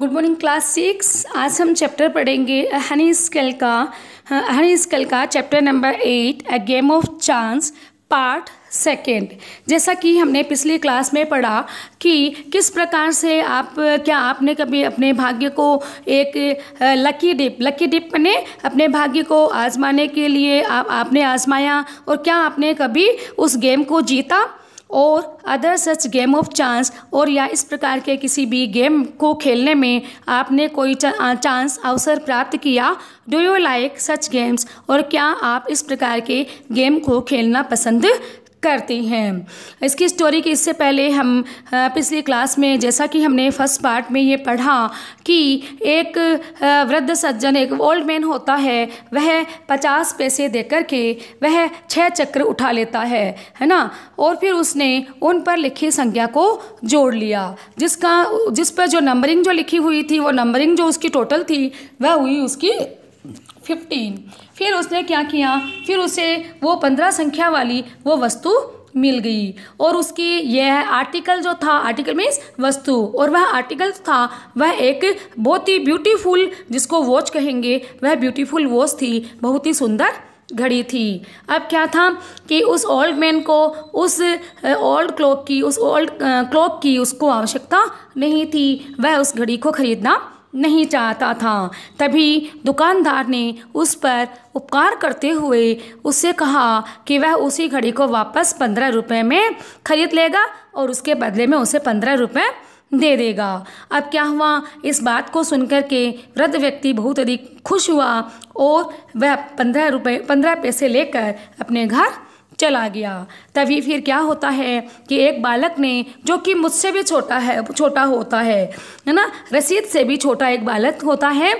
good morning class six आज हम chapter पढ़ेंगे हनी स्केल का हनी स्केल का chapter number eight a game of chance part second जैसा कि हमने पिछली क्लास में पढ़ा कि किस प्रकार से आप क्या आपने कभी अपने भाग्य को एक लकी डिप लकी डिप बने अपने भाग्य को आजमाने के लिए आप आपने आजमाया और क्या आपने कभी उस गेम को जीता और other such game of chance और या इस प्रकार के किसी भी गेम को खेलने में आपने कोई चांस अवसर प्राप्त किया do you like such games और क्या आप इस प्रकार के गेम को खेलना पसंद करते हैं इसकी स्टोरी के इससे पहले हम पिछली क्लास में जैसा कि हमने फर्स्ट पार्ट में ये पढ़ा कि एक वृद्ध सज्जन एक ओल्ड मैन होता है वह पचास पैसे दे के वह छः चक्र उठा लेता है है ना और फिर उसने उन पर लिखी संज्ञा को जोड़ लिया जिसका जिस पर जो नंबरिंग जो लिखी हुई थी वो नंबरिंग जो उसकी टोटल थी वह हुई उसकी फिफ्टीन फिर उसने क्या किया फिर उसे वो पंद्रह संख्या वाली वो वस्तु मिल गई और उसकी यह आर्टिकल जो था आर्टिकल मीन्स वस्तु और वह आर्टिकल था वह एक बहुत ही ब्यूटीफुल जिसको वॉच कहेंगे वह ब्यूटीफुल वॉच थी बहुत ही सुंदर घड़ी थी अब क्या था कि उस ओल्ड मैन को उस ओल्ड क्लॉक की उस ओल्ड क्लॉक की उसको आवश्यकता नहीं थी वह उस घड़ी को खरीदना नहीं चाहता था तभी दुकानदार ने उस पर उपकार करते हुए उससे कहा कि वह उसी घड़ी को वापस पंद्रह रुपये में खरीद लेगा और उसके बदले में उसे पंद्रह रुपये दे देगा अब क्या हुआ इस बात को सुनकर के वृद्ध व्यक्ति बहुत अधिक खुश हुआ और वह पंद्रह रुपये पंद्रह पैसे लेकर अपने घर चला गया तभी फिर क्या होता है कि एक बालक ने जो कि मुझसे भी छोटा है छोटा होता है है ना रसीद से भी छोटा एक बालक होता है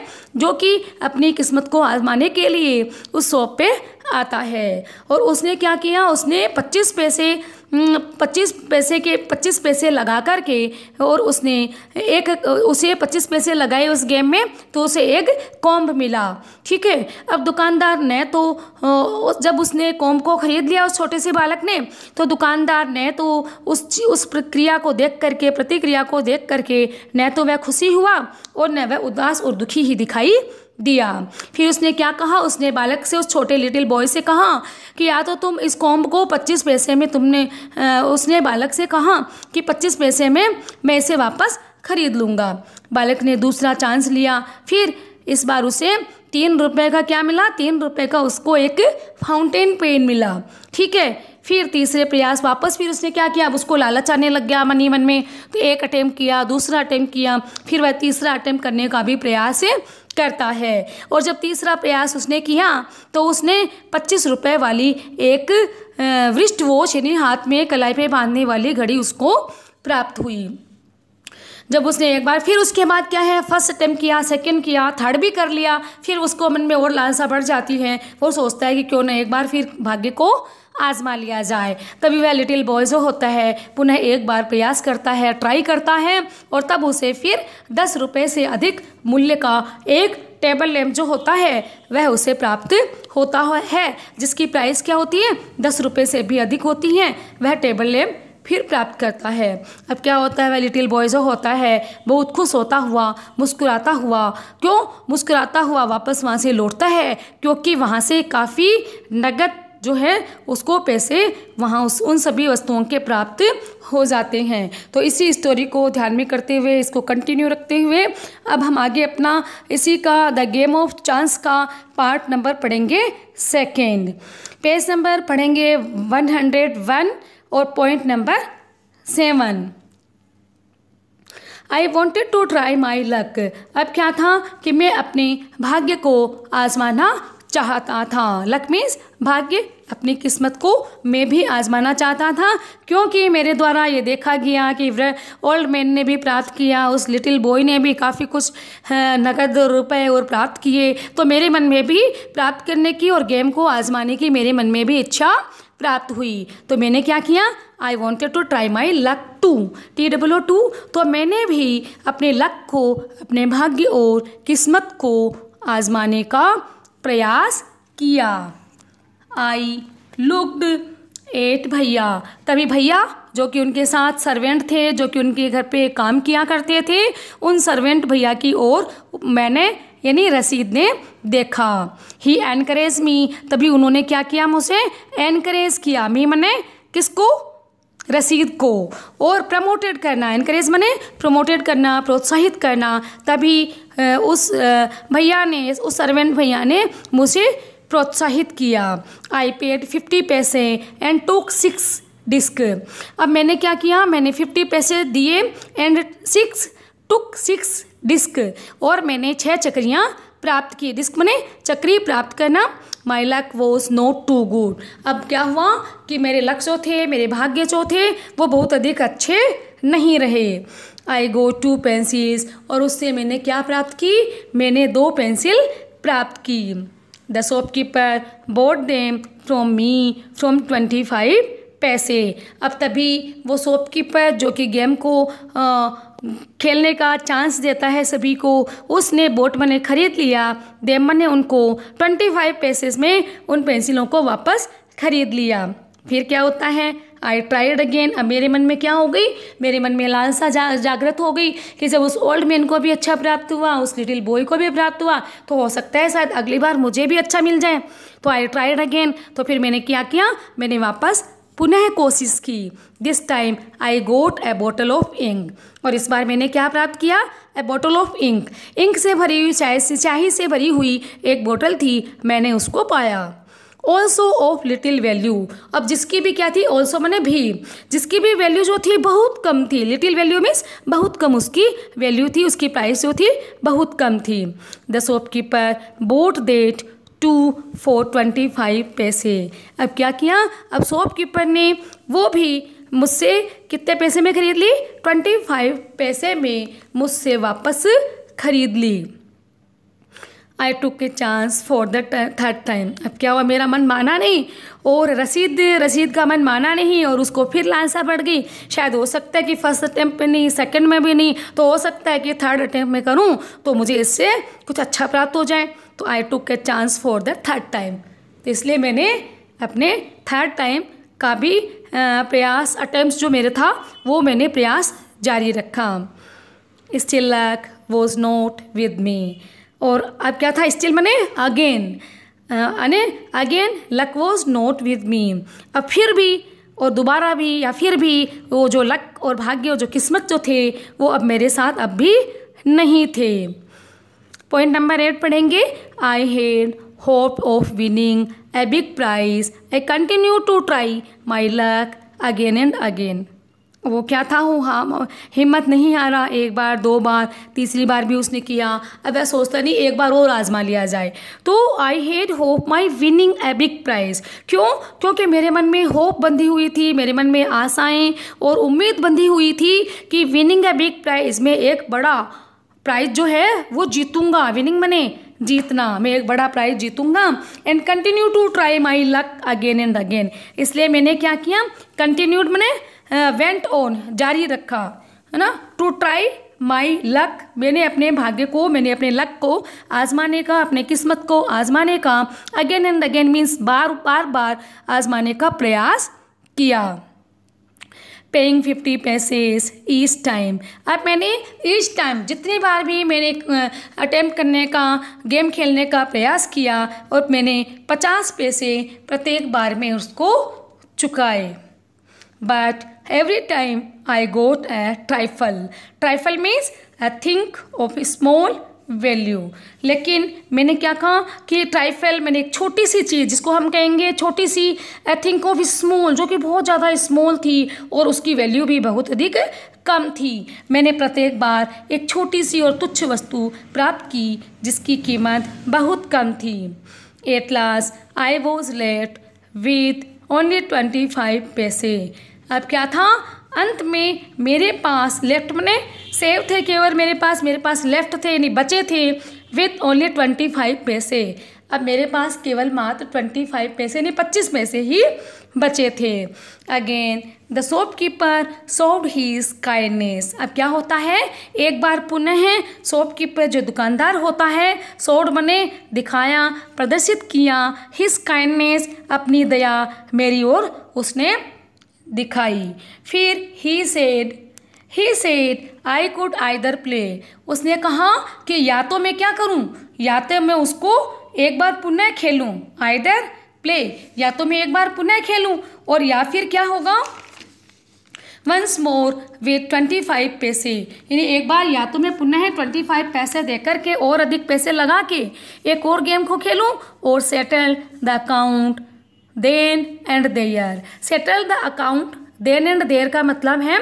जो कि अपनी किस्मत को आजमाने के लिए उस शॉप पे आता है और उसने क्या किया उसने 25 पैसे हम्म, पच्चीस पैसे के पच्चीस पैसे लगा कर के और उसने एक उसे पच्चीस पैसे लगाए उस गेम में तो उसे एक कॉम्ब मिला ठीक है अब दुकानदार ने तो जब उसने कॉम्ब को ख़रीद लिया उस छोटे से बालक ने तो दुकानदार ने तो उस उस प्रक्रिया को देख करके प्रतिक्रिया को देख करके न तो वह खुशी हुआ और न वह उदास और दुखी ही दिखाई दिया फिर उसने क्या कहा उसने बालक से उस छोटे लिटिल बॉय से कहा कि या तो तुम इस कॉम्ब को 25 पैसे में तुमने उसने बालक से कहा कि 25 पैसे में मैं इसे वापस खरीद लूँगा बालक ने दूसरा चांस लिया फिर इस बार उसे तीन रुपए का क्या मिला तीन रुपए का उसको एक फाउंटेन पेन मिला ठीक है फिर तीसरे प्रयास वापस फिर उसने क्या किया अब उसको लालच आने लग गया मनी मन में तो एक अटैम्प्ट किया दूसरा अटैम्प्ट किया फिर वह तीसरा अटैम्प्ट करने का भी प्रयास करता है और जब तीसरा प्रयास उसने किया तो उसने पच्चीस रुपये वाली एक वृष्ट वॉच यानी हाथ में कलाई पे बांधने वाली घड़ी उसको प्राप्त हुई जब उसने एक बार फिर उसके बाद क्या है फर्स्ट अटैम्प्ट किया सेकंड किया थर्ड भी कर लिया फिर उसको मन में और लालसा बढ़ जाती है वो सोचता है कि क्यों ना एक बार फिर भाग्य को आजमा लिया जाए तभी वह लिटिल बॉय जो होता है पुनः एक बार प्रयास करता है ट्राई करता है और तब उसे फिर दस रुपये से अधिक मूल्य का एक टेबल लैम्प जो होता है वह उसे प्राप्त होता है जिसकी प्राइस क्या होती है दस रुपये से भी अधिक होती है वह टेबल लैम्प फिर प्राप्त करता है अब क्या होता है वह लिटिल बॉय जो होता है बहुत खुश होता हुआ मुस्कुराता हुआ क्यों मुस्कुराता हुआ वापस वहाँ से लौटता है क्योंकि वहाँ से काफ़ी नगद जो है उसको पैसे वहाँ उस उन सभी वस्तुओं के प्राप्त हो जाते हैं तो इसी स्टोरी को ध्यान में करते हुए इसको कंटिन्यू रखते हुए अब हम आगे अपना इसी का द गेम ऑफ चांस का पार्ट नंबर पढ़ेंगे सेकेंड पेज नंबर पढ़ेंगे वन हंड्रेड वन और point number seven I wanted to try my luck अब क्या था कि मैं अपने भाग्य को आजमाना चाहता था लक मीन्स भाग्य अपनी किस्मत को मैं भी आजमाना चाहता था क्योंकि मेरे द्वारा ये देखा गया कि ओल्ड मैन ने भी प्राप्त किया उस लिटिल बॉय ने भी काफ़ी कुछ नकद रुपए और प्राप्त किए तो मेरे मन में भी प्राप्त करने की और गेम को आजमाने की मेरे मन में भी इच्छा प्राप्त हुई तो मैंने क्या किया I wanted to try my luck two T W O तो मैंने भी अपने लक को अपने भाग्य और किस्मत को आजमाने का प्रयास किया आई लुक्ड एट भैया तभी भैया जो कि उनके साथ सर्वेंट थे जो कि उनके घर पे काम किया करते थे उन सर्वेंट भैया की ओर मैंने यानी रसीद ने देखा ही एनकरेज मी तभी उन्होंने क्या किया मुझे एनकरेज किया मी मैंने किसको रसीद को और प्रमोटेड करना इनक्रेज मैंने प्रमोटेड करना प्रोत्साहित करना तभी उस भैया ने उस सर्वेंट भैया ने मुझे प्रोत्साहित किया I paid fifty paise and took six disc अब मैंने क्या किया मैंने फिफ्टी पैसे दिए and six took six disc और मैंने छः चक्रियाँ प्राप्त की डिस्क मैंने चक्री प्राप्त करना my luck was not too good अब क्या हुआ कि मेरे लक जो थे मेरे भाग्य जो थे वो बहुत अधिक अच्छे नहीं रहे आई गो टू पेंसिल्स और उससे मैंने क्या प्राप्त की मैंने दो पेंसिल प्राप्त की the shopkeeper bought them from me from twenty five paise अब तभी वो शॉपकीपर जो कि गेम को आ, खेलने का चांस देता है सभी को उसने बोट मैंने खरीद लिया देमन ने उनको ट्वेंटी फाइव पेसेस में उन पेंसिलों को वापस खरीद लिया फिर क्या होता है आई ट्राइड अगेन अब मेरे मन में क्या हो गई मेरे मन में लालसा जा, जागृत हो गई कि जब उस ओल्ड मैन को भी अच्छा प्राप्त हुआ उस लिटिल बॉय को भी प्राप्त हुआ तो हो सकता है शायद अगली बार मुझे भी अच्छा मिल जाए तो आई ट्राइड अगेन तो फिर मैंने क्या किया मैंने वापस पुनः कोशिश की this time I got a bottle of ink और इस बार मैंने क्या प्राप्त किया a bottle of ink ink से भरी हुई चाय से चाय से भरी हुई एक बॉटल थी मैंने उसको पाया ऑल्सो ऑफ लिटिल वैल्यू अब जिसकी भी क्या थी ऑल्सो मैंने भी जिसकी भी वैल्यू जो थी बहुत कम थी लिटिल वैल्यू मीन्स बहुत कम उसकी वैल्यू थी उसकी प्राइस जो थी बहुत कम थी the shopkeeper bought that too for twenty five paise अब क्या किया अब शॉप कीपर ने वो भी मुझसे कितने पैसे में ख़रीद ली ट्वेंटी फाइव पैसे में मुझसे वापस ख़रीद ली I took a chance for the third time अब क्या हुआ मेरा मन माना नहीं और रसीद रसीद का मन माना नहीं और उसको फिर लालसा पड़ गई शायद हो सकता है कि फर्स्ट अटैम्प्ट में नहीं सेकंड में भी नहीं तो हो सकता है कि थर्ड अटैम्प्ट में करूँ तो मुझे इससे कुछ अच्छा प्राप्त हो जाए तो I took a chance for the third time तो इसलिए मैंने अपने थर्ड टाइम का भी प्रयास अटैम्प्ट जो मेरा था वो मैंने प्रयास जारी रखा still luck was not with me और अब क्या था स्टिल मैंने again and again luck was not with me अब फिर भी और दोबारा भी या फिर भी वो जो लक और भाग्य और जो किस्मत जो थे वो अब मेरे साथ अब भी नहीं थे पॉइंट नंबर एट पढ़ेंगे I had hope of winning a big prize I continue to try my luck again and again वो क्या था हूँ हाँ हिम्मत नहीं हारा एक बार दो बार तीसरी बार भी उसने किया अब वह सोचता नहीं एक बार और आजमा लिया जाए तो I had hope my winning a big prize क्यों क्योंकि मेरे मन में होप बंधी हुई थी मेरे मन में आशाएं और उम्मीद बंधी हुई थी कि विनिंग ए बिग प्राइज़ में एक बड़ा प्राइज़ जो है वो जीतूंगा विनिंग मने जीतना मैं एक बड़ा प्राइज जीतूंगा and continue to try my luck again and again इसलिए मैंने क्या किया कंटिन्यूड मैंने वेंट ऑन जारी रखा है ना टू ट्राई माई लक मैंने अपने भाग्य को मैंने अपने लक को आजमाने का अपने किस्मत को आजमाने का अगेन एंड अगेन मीन्स बार बार बार आजमाने का प्रयास किया paying fifty paise each time अब मैंने ईच टाइम जितनी बार भी मैंने अटैम्प्ट करने का गेम खेलने का प्रयास किया और मैंने पचास पैसे प्रत्येक बार में उसको चुकाए but every time I got a trifle trifle means a thing of small value लेकिन मैंने क्या कहा कि ट्राइफल मैंने एक छोटी सी चीज़ जिसको हम कहेंगे छोटी सी आई थिंक ऑफ स्मॉल जो कि बहुत ज़्यादा स्मॉल थी और उसकी वैल्यू भी बहुत अधिक कम थी मैंने प्रत्येक बार एक छोटी सी और तुच्छ वस्तु प्राप्त की जिसकी कीमत बहुत कम थी at last I was left with only twenty five paise अब क्या था अंत में मेरे पास लेफ्ट मैंने सेव थे केवल मेरे पास मेरे पास लेफ्ट थे यानी बचे थे with only twenty five paise अब मेरे पास केवल मात्र ट्वेंटी फाइव पैसे यानी पच्चीस पैसे ही बचे थे again the shopkeeper showed his kindness अब क्या होता है एक बार पुनः शॉप कीपर जो दुकानदार होता है सोड बने दिखाया प्रदर्शित किया हिज काइंडनेस अपनी दया मेरी ओर उसने दिखाई फिर he said he said I could either play उसने कहा कि या तो मैं क्या करूँ या तो मैं उसको एक बार पुनः खेलूँ आइदर प्ले या तो मैं एक बार पुनः खेलूं और या फिर क्या होगा once more with twenty five paise यानी एक बार या तो मैं पुनः ट्वेंटी फाइव पैसे देकर के और अधिक पैसे लगा के एक और गेम को खेलूं और settle the account then and there settle the account then and there का मतलब है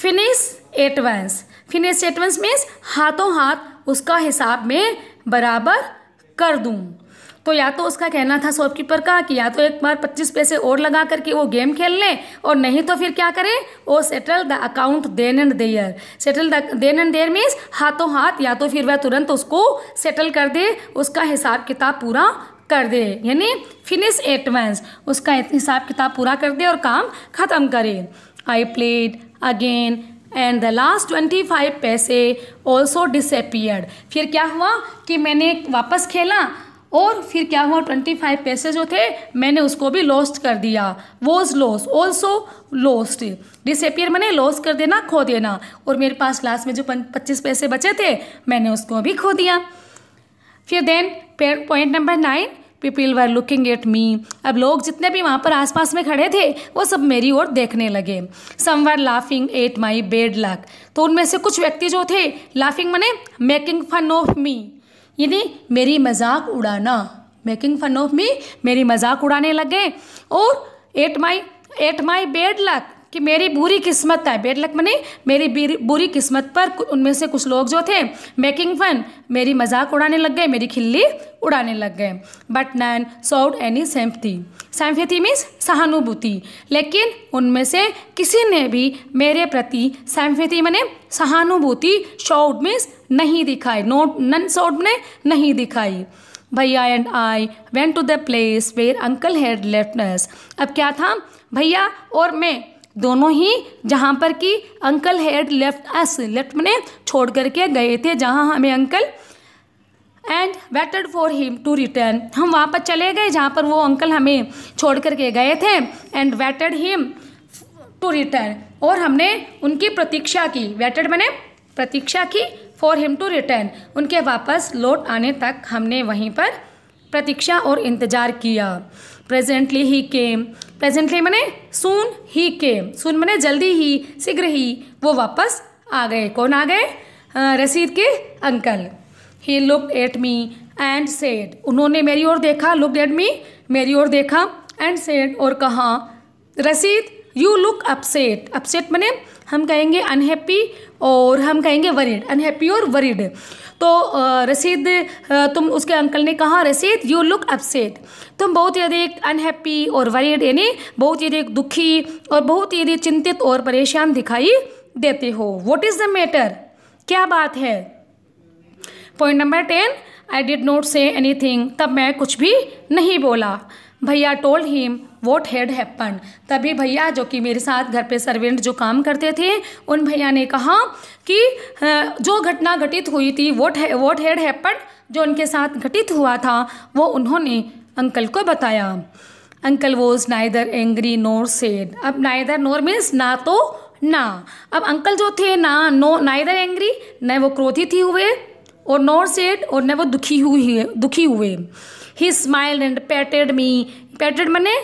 finish at evens finish at evens means हाथों हाथ उसका हिसाब में बराबर कर दूँ तो या तो उसका कहना था शॉपकीपर का कि या तो एक बार पच्चीस पैसे और लगा करके वो गेम खेल लें और नहीं तो फिर क्या करें वो settle the account then and there settle the then and there means हाथों हाथ या तो फिर वह तुरंत उसको सेटल कर दे उसका हिसाब किताब पूरा कर दे यानी फिनिश एट वंस उसका हिसाब किताब पूरा कर दे और काम ख़त्म करे I played again and the last twenty five paise also disappeared फिर क्या हुआ कि मैंने वापस खेला और फिर क्या हुआ ट्वेंटी फाइव पैसे जो थे मैंने उसको भी लॉस्ट कर दिया was loss also lost disappear मैंने लॉस कर देना खो देना और मेरे पास लास्ट में जो पच्चीस पैसे बचे थे मैंने उसको भी खो दिया फिर then point number nine people were looking at me अब लोग जितने भी वहाँ पर आसपास में खड़े थे वो सब मेरी ओर देखने लगे some were laughing at my bad luck तो उनमें से कुछ व्यक्ति जो थे लाफिंग मने मेकिंग फन ऑफ मी यानी मेरी मजाक उड़ाना मेकिंग फन ऑफ मी मेरी मजाक उड़ाने लगे और at my at my bad luck कि मेरी बुरी किस्मत है बेड लक मनी मेरी बुरी किस्मत पर उनमें से कुछ लोग जो थे मेकिंग फन मेरी मजाक उड़ाने लग गए मेरी खिल्ली उड़ाने लग गए but none showed any sympathy sympathy means सहानुभूति लेकिन उनमें से किसी ने भी मेरे प्रति सेम्पथी मैंने सहानुभूति शॉर्ट मीन्स नहीं दिखाई नोट नन शॉर्ट ने नहीं दिखाई भैया and I went to the place where uncle had left us अब क्या था भैया और मैं दोनों ही जहाँ पर कि uncle had left us left मैंने छोड़ करके गए थे जहाँ हमें uncle and waited for him to return हम वहाँ पर चले गए जहाँ पर वो अंकल हमें छोड़ करके गए थे and waited him to return और हमने उनकी प्रतीक्षा की वेटेड मैंने प्रतीक्षा की फॉर हिम टू रिटर्न उनके वापस लौट आने तक हमने वहीं पर प्रतीक्षा और इंतज़ार किया प्रेजेंटली ही केम प्रेजेंटली मैंने सुन ही केम सुन मैंने जल्दी ही शीघ्र ही वो वापस आ गए कौन आ गए रसीद के uncle he look at me and said उन्होंने मेरी ओर देखा लुक एट मी मेरी ओर देखा एंड सेड और कहा रसीद यू लुक अपसेट अपसेट मैंने हम कहेंगे अनहैप्पी और हम कहेंगे वरीड अनहैप्पी और वरीड तो रसीद तुम उसके अंकल ने कहा रसीद यू लुक अपसेट तुम बहुत ही अधिक अनहैप्पी और वरीड यानी बहुत ही अधिक दुखी और बहुत ही अधिक चिंतित और परेशान दिखाई देते हो वॉट इज़ द मैटर क्या बात है point number ten I did not say anything तब मैं कुछ भी नहीं बोला भैया told him what had happen तभी भैया जो कि मेरे साथ घर पे सर्वेंट जो काम करते थे उन भैया ने कहा कि जो घटना घटित हुई थी वॉट है वॉट हैड हैपन जो उनके साथ घटित हुआ था वो उन्होंने अंकल को बताया uncle was neither angry nor sad अब नाइदर नोर मीन्स ना तो ना अब अंकल जो थे ना नो नाइदर एंग्री न वो क्रोधित ही हुए और नोर सेड और न वो दुखी हुई दुखी हुए ही स्माइल्ड एंड पैटेड मी पैटेड मैंने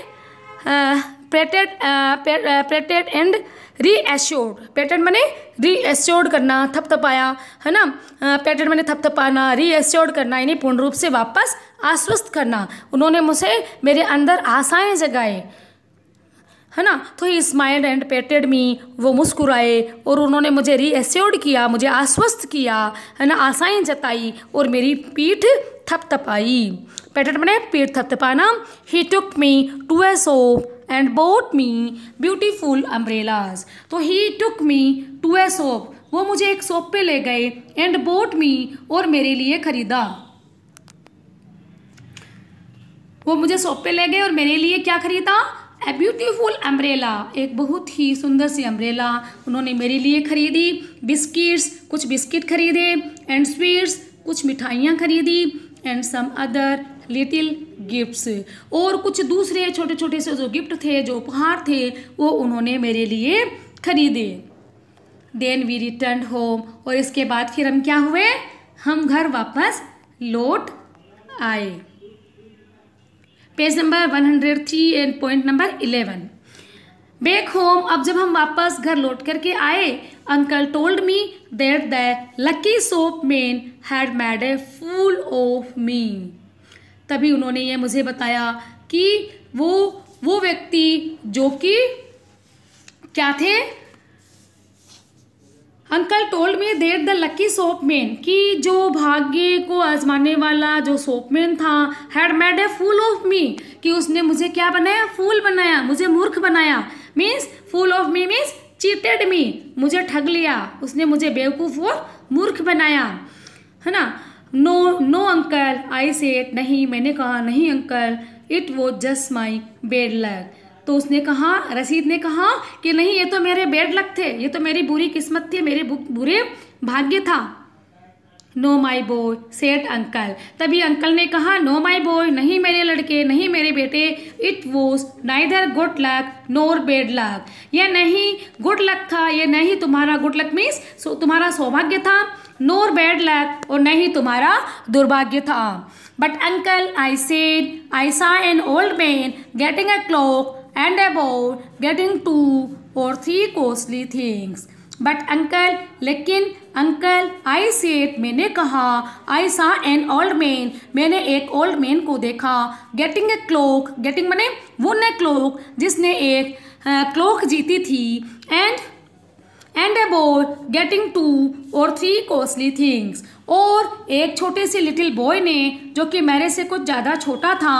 प्रेटेड प्रेटेड एंड एश्योर्ड पेटेड मैंने एश्योर्ड करना थपथपाया है ना पेटेड मैंने थपथपाना एश्योर्ड करना यानी पूर्ण रूप से वापस आश्वस्त करना उन्होंने मुझे मेरे अंदर आशाएं जगाए है ना तो ही स्माइल्ड एंड पेटेड मी वो मुस्कुराए और उन्होंने मुझे एश्योर्ड किया मुझे आश्वस्त किया है ना आशाएं जताई और मेरी पीठ थपथपाई पैटर्न बने पेट थपथपाना he took me to a shop and bought me beautiful umbrellas तो he took me to a soap वो मुझे एक सोप पे ले गए एंड बोट मी और मेरे लिए खरीदा वो मुझे सोप पे ले गए और मेरे लिए क्या खरीदा ए ब्यूटीफुल अम्ब्रेला एक बहुत ही सुंदर सी अम्ब्रेला उन्होंने मेरे लिए खरीदी बिस्किट्स कुछ बिस्किट खरीदे एंड स्वीट्स कुछ मिठाइयाँ खरीदी and some other little gifts और कुछ दूसरे छोटे छोटे से जो गिफ्ट थे जो उपहार थे वो उन्होंने मेरे लिए खरीदे देन वी रिटर्न होम और इसके बाद फिर हम क्या हुए हम घर वापस लौट आए page number one hundred three and point number eleven back home अब जब हम वापस घर लौट करके आए uncle told me there the lucky shop man had made a fool of me तभी उन्होंने ये मुझे बताया कि वो वो व्यक्ति जो कि क्या थे uncle told me there the lucky man कि जो भाग्य को आजमाने वाला जो सोपमैन था had made a fool of me कि उसने मुझे क्या बनाया फूल बनाया मुझे मूर्ख बनाया means fool of me means cheated me मुझे ठग लिया उसने मुझे बेवकूफ़ और मूर्ख बनाया है ना नो नो अंकल आई से नहीं मैंने कहा नहीं uncle it was just my bad luck तो उसने कहा रसीद ने कहा कि नहीं ये तो मेरे बेड लक थे ये तो मेरी बुरी किस्मत थी मेरे बुरे भाग्य था no my boy said uncle तभी अंकल ने कहा नो माई बॉय नहीं मेरे लड़के नहीं मेरे बेटे it was neither good luck nor bad luck यह नहीं गुड लक था यह नहीं तुम्हारा गुड लक मीन्स तुम्हारा सौभाग्य था नोर बेड लक और नहीं तुम्हारा दुर्भाग्य था but uncle I said I saw an old man getting a clock and about getting two or three costly things but uncle लेकिन अंकल आई सेट मैंने कहा आई सा एन ओल्ड मैन मैंने एक ओल्ड मैन को देखा getting a cloak getting मैंने वो ए cloak जिसने एक क्लोक जीती थी and and a about getting two or three costly things और एक छोटे से लिटिल बॉय ने जो कि मेरे से कुछ ज़्यादा छोटा था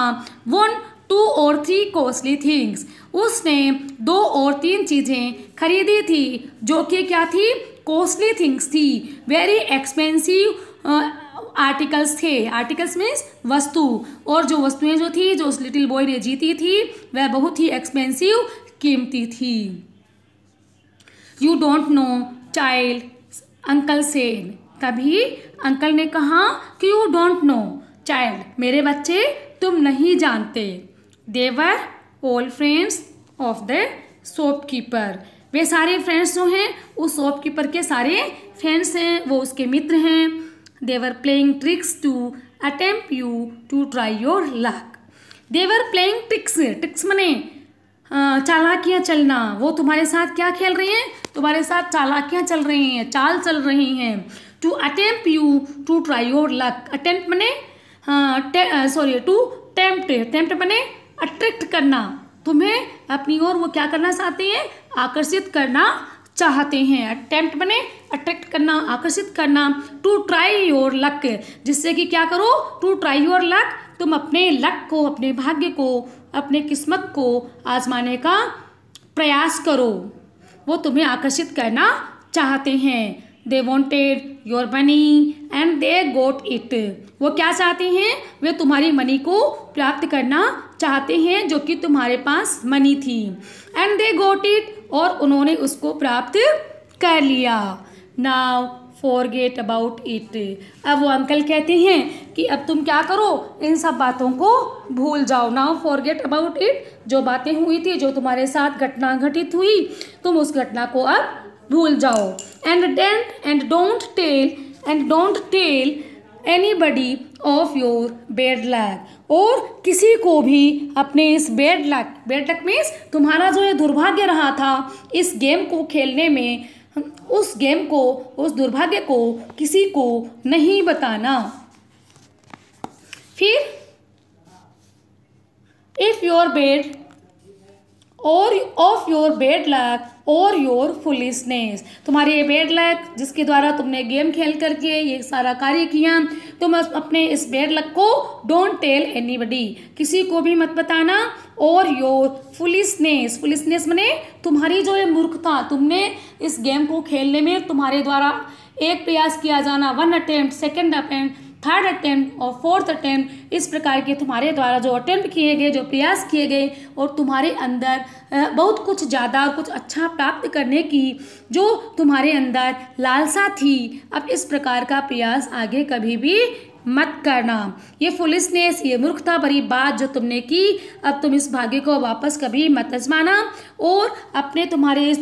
one two or three costly things उसने दो और तीन चीज़ें खरीदी थी जो कि क्या थी कॉस्टली थिंग्स थी वेरी एक्सपेंसिव आर्टिकल्स थे आर्टिकल्स मीन्स वस्तु और जो वस्तुएं जो थी जो उस लिटिल बॉय ने जीती थी वह बहुत ही एक्सपेंसिव कीमती थी you don't know child uncle से तभी अंकल ने कहा कि यू डोंट नो चाइल्ड मेरे बच्चे तुम नहीं जानते they were were friends of the shopkeeper वे सारे फ्रेंड्स जो हैं उस शॉपकीपर के सारे फ्रेंड्स हैं वो उसके मित्र हैं they were playing tricks to attempt you to try your luck they were playing tricks tricks मने चालाकियाँ चलना वो तुम्हारे साथ क्या खेल रही हैं तुम्हारे साथ चालाकियाँ चल रही हैं चाल चल रही हैं to attempt you to try your luck attempt मने सॉरी टू टेम्प्ट टेम्प्ट मने अट्रैक्ट करना तुम्हें अपनी ओर वो क्या करना चाहते हैं आकर्षित करना चाहते हैं अटैम्प्ट बने अट्रैक्ट करना आकर्षित करना टू ट्राई योर लक जिससे कि क्या करो टू ट्राई योर लक तुम अपने लक को अपने भाग्य को अपने किस्मत को आजमाने का प्रयास करो वो तुम्हें आकर्षित करना चाहते हैं they wanted your money and they got it वो क्या चाहते हैं वे तुम्हारी मनी को प्राप्त करना चाहते हैं जो कि तुम्हारे पास मनी थी एंड दे गोट इट और उन्होंने उसको प्राप्त कर लिया नाउ फॉरगेट अबाउट इट अब वो अंकल कहते हैं कि अब तुम क्या करो इन सब बातों को भूल जाओ नाउ फॉरगेट अबाउट इट जो बातें हुई थी जो तुम्हारे साथ घटना घटित हुई तुम उस घटना को अब भूल जाओ and dent and don't tell and don't tell anybody of your bad luck और किसी को भी अपने इस bad luck bad luck means तुम्हारा जो ये दुर्भाग्य रहा था इस गेम को खेलने में उस गेम को उस दुर्भाग्य को किसी को नहीं बताना फिर इफ़ योर बेड और ऑफ योर बेड लक और योर फुलिसनेस तुम्हारे ये बेड लक जिसके द्वारा तुमने गेम खेल करके ये सारा कार्य किया तुम अपने इस बेड लक को डोंट टेल एनीबडी किसी को भी मत बताना और योर फुलिसनेस फुलिसनेस मैंने तुम्हारी जो ये मूर्खता तुमने इस गेम को खेलने में तुम्हारे द्वारा एक प्रयास किया जाना one attempt second attempt third attempt और फोर्थ अटेम्प्ट इस प्रकार के तुम्हारे द्वारा जो अटेम्प्ट किए गए जो प्रयास किए गए और तुम्हारे अंदर बहुत कुछ ज़्यादा और कुछ अच्छा प्राप्त करने की जो तुम्हारे अंदर लालसा थी अब इस प्रकार का प्रयास आगे कभी भी मत करना ये ने ये मूर्खता भरी बात जो तुमने की अब तुम इस भाग्य को वापस कभी मत आजमाना और अपने तुम्हारे इस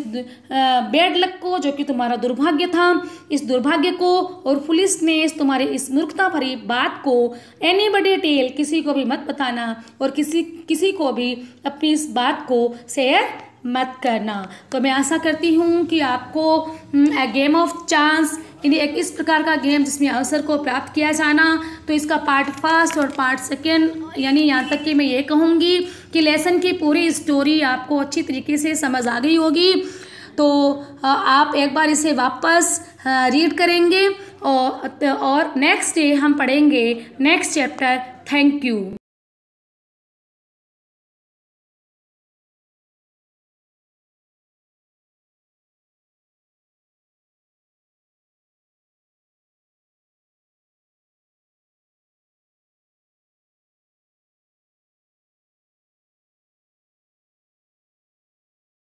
बेड लक को जो कि तुम्हारा दुर्भाग्य था इस दुर्भाग्य को और इस तुम्हारे इस मूर्खता भरी बात को एनी बडी टेल किसी को भी मत बताना और किसी किसी को भी अपनी इस बात को शेयर मत करना तो मैं आशा करती हूँ कि आपको ए गेम ऑफ चांस यानी एक इस प्रकार का गेम जिसमें अवसर को प्राप्त किया जाना तो इसका पार्ट फर्स्ट और पार्ट सेकेंड यानी यहाँ तक कि मैं ये कहूँगी कि लेसन की पूरी स्टोरी आपको अच्छी तरीके से समझ आ गई होगी तो आप एक बार इसे वापस रीड करेंगे और और नेक्स्ट डे हम पढ़ेंगे नेक्स्ट चैप्टर थैंक यू